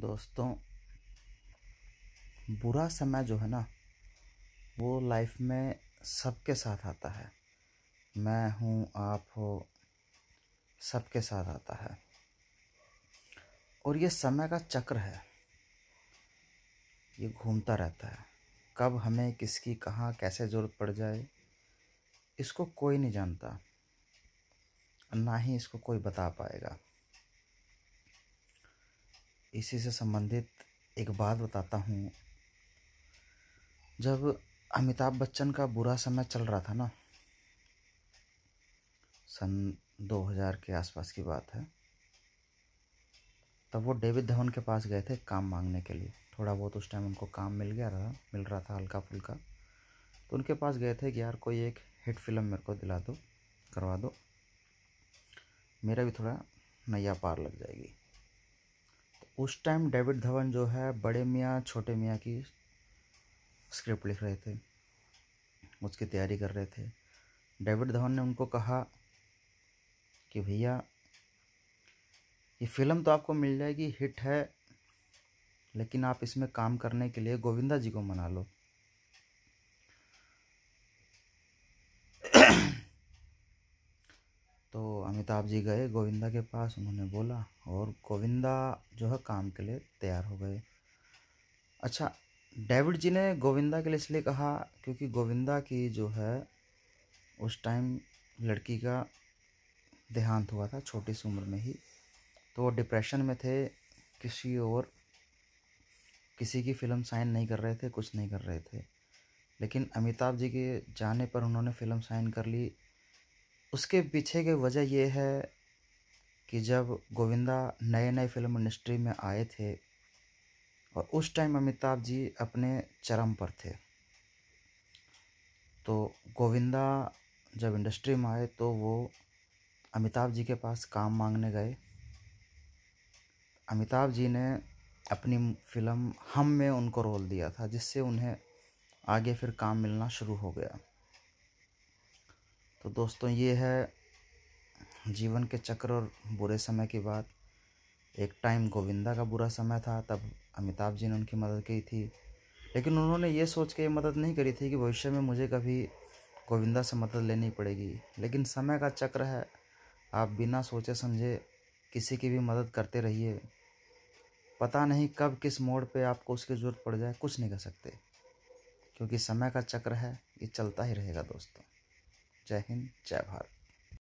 दोस्तों बुरा समय जो है ना वो लाइफ में सबके साथ आता है मैं हूँ आप हो सबके साथ आता है और ये समय का चक्र है ये घूमता रहता है कब हमें किसकी कहाँ कैसे ज़रूरत पड़ जाए इसको कोई नहीं जानता ना ही इसको कोई बता पाएगा इसी से संबंधित एक बात बताता हूँ जब अमिताभ बच्चन का बुरा समय चल रहा था ना सन 2000 के आसपास की बात है तब वो डेविड धवन के पास गए थे काम मांगने के लिए थोड़ा बहुत उस टाइम उनको काम मिल गया था मिल रहा था हल्का फुल्का तो उनके पास गए थे कि यार कोई एक हिट फिल्म मेरे को दिला दो करवा दो मेरा भी थोड़ा नया पार लग जाएगी उस टाइम डेविड धवन जो है बड़े मियाँ छोटे मियाँ की स्क्रिप्ट लिख रहे थे उसकी तैयारी कर रहे थे डेविड धवन ने उनको कहा कि भैया ये फिल्म तो आपको मिल जाएगी हिट है लेकिन आप इसमें काम करने के लिए गोविंदा जी को मना लो तो अमिताभ जी गए गोविंदा के पास उन्होंने बोला और गोविंदा जो है काम के लिए तैयार हो गए अच्छा डेविड जी ने गोविंदा के लिए इसलिए कहा क्योंकि गोविंदा की जो है उस टाइम लड़की का देहांत हुआ था छोटी सी उम्र में ही तो वो डिप्रेशन में थे किसी और किसी की फ़िल्म साइन नहीं कर रहे थे कुछ नहीं कर रहे थे लेकिन अमिताभ जी के जाने पर उन्होंने फ़िल्म साइन कर ली उसके पीछे की वजह यह है कि जब गोविंदा नए नए फिल्म इंडस्ट्री में आए थे और उस टाइम अमिताभ जी अपने चरम पर थे तो गोविंदा जब इंडस्ट्री में आए तो वो अमिताभ जी के पास काम मांगने गए अमिताभ जी ने अपनी फिल्म हम में उनको रोल दिया था जिससे उन्हें आगे फिर काम मिलना शुरू हो गया तो दोस्तों ये है जीवन के चक्र और बुरे समय की बात एक टाइम गोविंदा का बुरा समय था तब अमिताभ जी ने उनकी मदद की थी लेकिन उन्होंने ये सोच के ये मदद नहीं करी थी कि भविष्य में मुझे कभी गोविंदा से मदद लेनी पड़ेगी लेकिन समय का चक्र है आप बिना सोचे समझे किसी की भी मदद करते रहिए पता नहीं कब किस मोड़ पे आपको उसकी ज़रूरत पड़ जाए कुछ नहीं कर सकते क्योंकि समय का चक्र है ये चलता ही रहेगा दोस्तों जय हिंद जय भारत